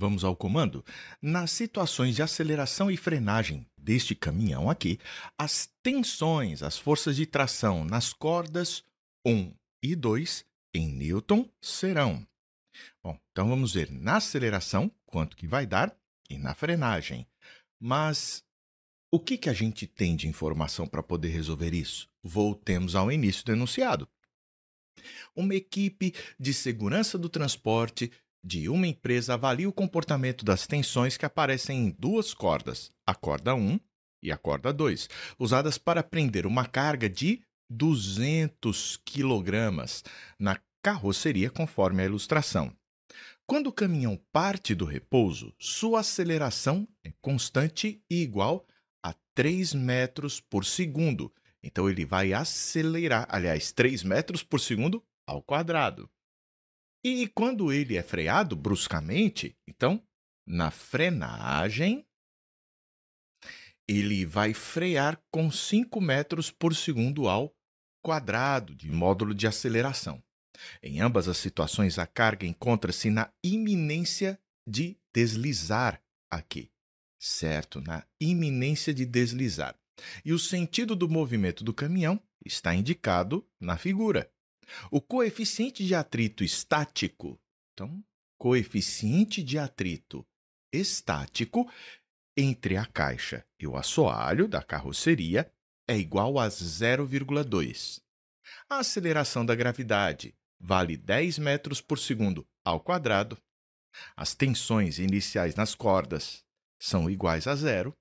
Vamos ao comando. Nas situações de aceleração e frenagem deste caminhão aqui, as tensões, as forças de tração nas cordas 1 e 2 em Newton serão. Bom, então vamos ver na aceleração quanto que vai dar e na frenagem. Mas o que, que a gente tem de informação para poder resolver isso? Voltemos ao início do enunciado. Uma equipe de segurança do transporte de uma empresa avalia o comportamento das tensões que aparecem em duas cordas, a corda 1 e a corda 2, usadas para prender uma carga de 200 kg na carroceria, conforme a ilustração. Quando o caminhão parte do repouso, sua aceleração é constante e igual a 3 metros por segundo. Então ele vai acelerar, aliás, 3 metros por segundo ao quadrado. E, quando ele é freado bruscamente, então, na frenagem, ele vai frear com 5 metros por segundo ao quadrado de módulo de aceleração. Em ambas as situações, a carga encontra-se na iminência de deslizar aqui, certo? Na iminência de deslizar. E o sentido do movimento do caminhão está indicado na figura. O coeficiente de atrito estático, então, coeficiente de atrito estático entre a caixa e o assoalho da carroceria é igual a 0,2. A aceleração da gravidade vale 10 metros por segundo ao quadrado. As tensões iniciais nas cordas são iguais a zero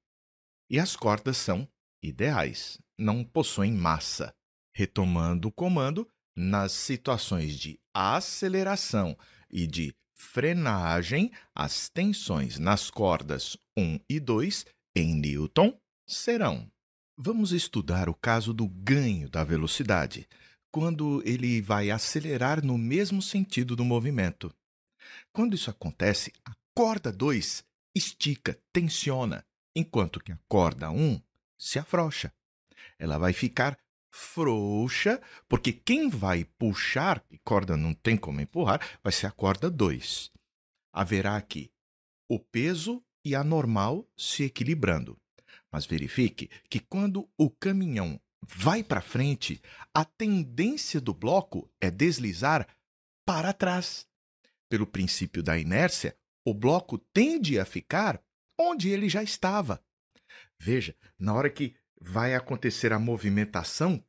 e as cordas são ideais, não possuem massa. Retomando o comando, nas situações de aceleração e de frenagem, as tensões nas cordas 1 e 2 em Newton serão. Vamos estudar o caso do ganho da velocidade, quando ele vai acelerar no mesmo sentido do movimento. Quando isso acontece, a corda 2 estica, tensiona, enquanto que a corda 1 um se afrouxa. Ela vai ficar frouxa, porque quem vai puxar, e corda não tem como empurrar, vai ser a corda 2. Haverá aqui o peso e a normal se equilibrando. Mas verifique que quando o caminhão vai para frente, a tendência do bloco é deslizar para trás. Pelo princípio da inércia, o bloco tende a ficar onde ele já estava. Veja, na hora que vai acontecer a movimentação,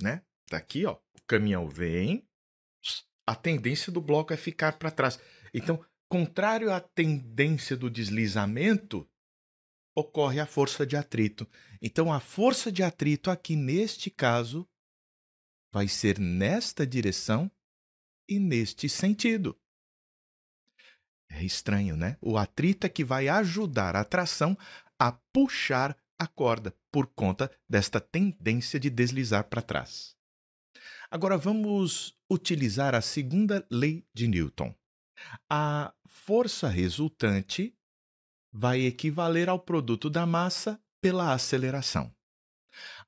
né? Tá aqui, ó. O caminhão vem, a tendência do bloco é ficar para trás. Então, contrário à tendência do deslizamento, ocorre a força de atrito. Então, a força de atrito aqui neste caso vai ser nesta direção e neste sentido. É estranho, né? O atrito é que vai ajudar a tração a puxar acorda por conta desta tendência de deslizar para trás. Agora vamos utilizar a segunda lei de Newton. A força resultante vai equivaler ao produto da massa pela aceleração.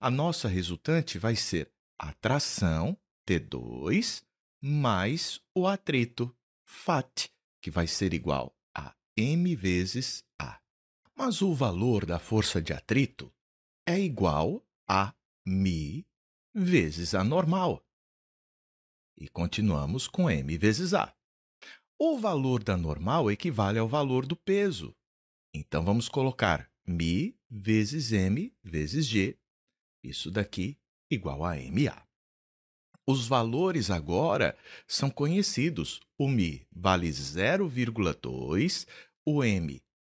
A nossa resultante vai ser tração, T2, mais o atrito, FAT, que vai ser igual a m vezes a mas o valor da força de atrito é igual a μ vezes a normal. E continuamos com m vezes a. O valor da normal equivale ao valor do peso. Então vamos colocar μ vezes m vezes g. Isso daqui igual a ma. Os valores agora são conhecidos. O μ vale 0,2, o m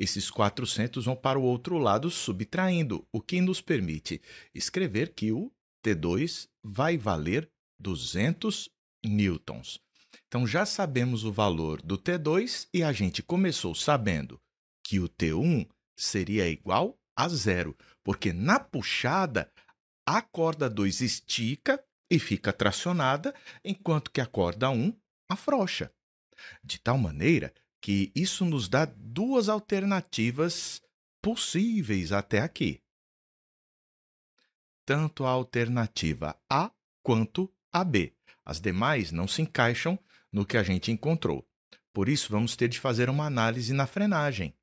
Esses 400 vão para o outro lado subtraindo, o que nos permite escrever que o T2 vai valer 200 newtons. Então já sabemos o valor do T2 e a gente começou sabendo que o T1 seria igual a zero, porque na puxada a corda 2 estica e fica tracionada, enquanto que a corda 1 afrouxa. De tal maneira que isso nos dá duas alternativas possíveis até aqui. Tanto a alternativa A quanto a B. As demais não se encaixam no que a gente encontrou. Por isso, vamos ter de fazer uma análise na frenagem.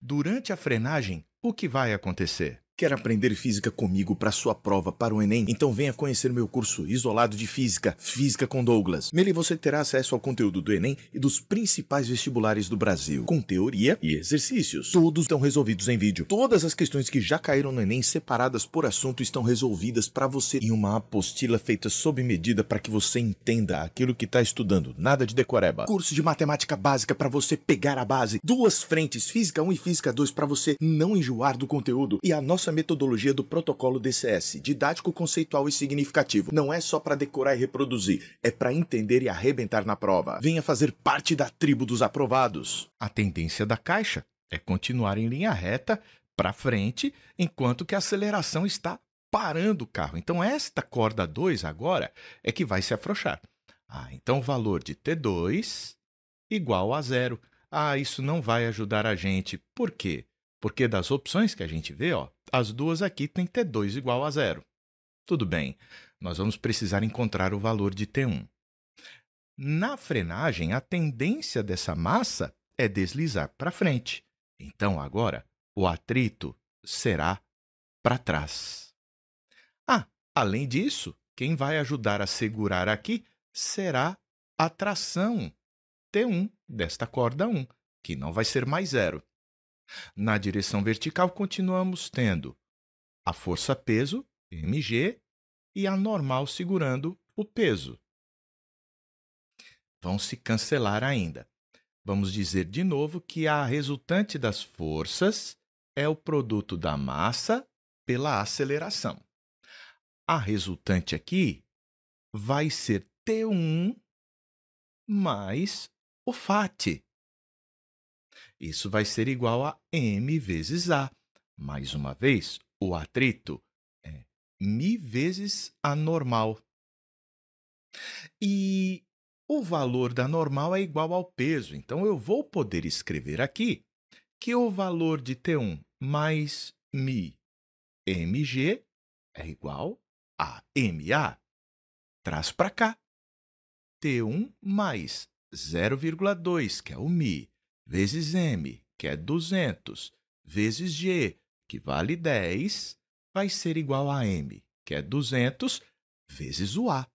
Durante a frenagem, o que vai acontecer? Quer aprender física comigo para sua prova para o Enem? Então venha conhecer meu curso Isolado de Física, Física com Douglas. Nele você terá acesso ao conteúdo do Enem e dos principais vestibulares do Brasil, com teoria e exercícios. Todos estão resolvidos em vídeo. Todas as questões que já caíram no Enem, separadas por assunto, estão resolvidas para você em uma apostila feita sob medida para que você entenda aquilo que está estudando. Nada de decoreba. Curso de matemática básica para você pegar a base. Duas frentes, Física 1 e Física 2, para você não enjoar do conteúdo. E a nossa a metodologia do protocolo DCS, didático, conceitual e significativo. Não é só para decorar e reproduzir, é para entender e arrebentar na prova. Venha fazer parte da tribo dos aprovados. A tendência da caixa é continuar em linha reta para frente, enquanto que a aceleração está parando o carro. Então esta corda 2 agora é que vai se afrouxar. Ah, então o valor de T2 igual a zero. Ah, isso não vai ajudar a gente. Por quê? Porque das opções que a gente vê, ó, as duas aqui têm T2 igual a zero. Tudo bem, nós vamos precisar encontrar o valor de T1. Na frenagem, a tendência dessa massa é deslizar para frente. Então, agora, o atrito será para trás. Ah, além disso, quem vai ajudar a segurar aqui será a tração T1 desta corda 1, que não vai ser mais zero. Na direção vertical, continuamos tendo a força peso, mg, e a normal segurando o peso. Vão se cancelar ainda. Vamos dizer de novo que a resultante das forças é o produto da massa pela aceleração. A resultante aqui vai ser T1 mais o FAT. Isso vai ser igual a m vezes a. Mais uma vez, o atrito é mi vezes a normal. E o valor da normal é igual ao peso, então eu vou poder escrever aqui que o valor de T1 mais mi mg é igual a ma. Traz para cá. T1 mais 0,2, que é o mi, vezes m, que é 200, vezes g, que vale 10, vai ser igual a m, que é 200, vezes o a.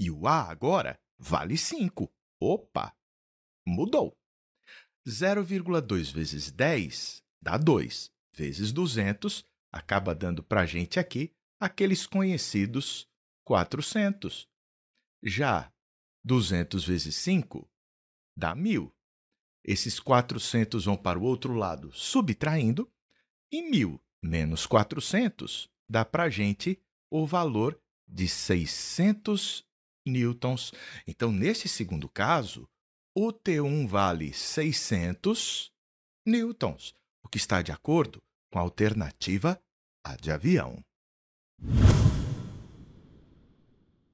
E o a agora vale 5. Opa! Mudou. 0,2 vezes 10 dá 2, vezes 200 acaba dando para a gente aqui aqueles conhecidos 400. Já 200 vezes 5 dá 1000. Esses 400 vão para o outro lado, subtraindo, e 1.000 menos 400 dá para a gente o valor de 600 newtons. Então, neste segundo caso, o T1 vale 600 newtons, o que está de acordo com a alternativa A de avião.